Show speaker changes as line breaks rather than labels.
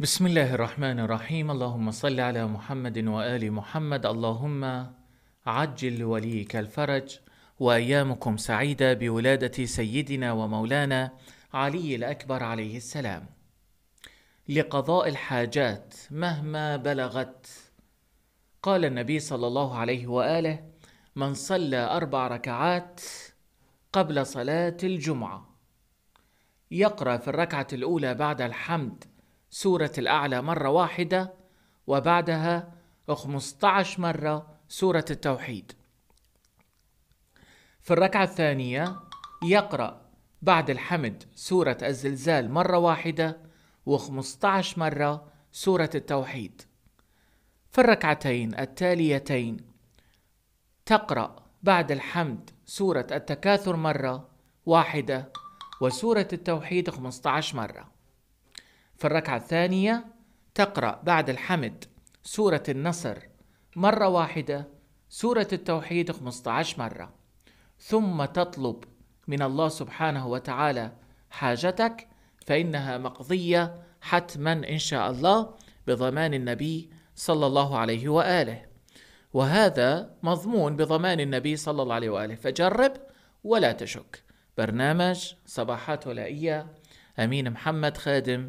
بسم الله الرحمن الرحيم اللهم صل على محمد وآل محمد اللهم عجل لوليك الفرج وأيامكم سعيدة بولادة سيدنا ومولانا علي الأكبر عليه السلام لقضاء الحاجات مهما بلغت قال النبي صلى الله عليه وآله من صلى أربع ركعات قبل صلاة الجمعة يقرأ في الركعة الأولى بعد الحمد سورة الأعلى مرة واحدة وبعدها 15 مرة سورة التوحيد في الركعة الثانية يقرأ بعد الحمد سورة الزلزال مرة واحدة و15 مرة سورة التوحيد في الركعتين التاليتين تقرأ بعد الحمد سورة التكاثر مرة واحدة وسورة التوحيد 15 مرة في الركعة الثانية تقرأ بعد الحمد سورة النصر مرة واحدة سورة التوحيد 15 مرة ثم تطلب من الله سبحانه وتعالى حاجتك فإنها مقضية حتما إن شاء الله بضمان النبي صلى الله عليه وآله وهذا مضمون بضمان النبي صلى الله عليه وآله فجرب ولا تشك برنامج صباحات ولائية أمين محمد خادم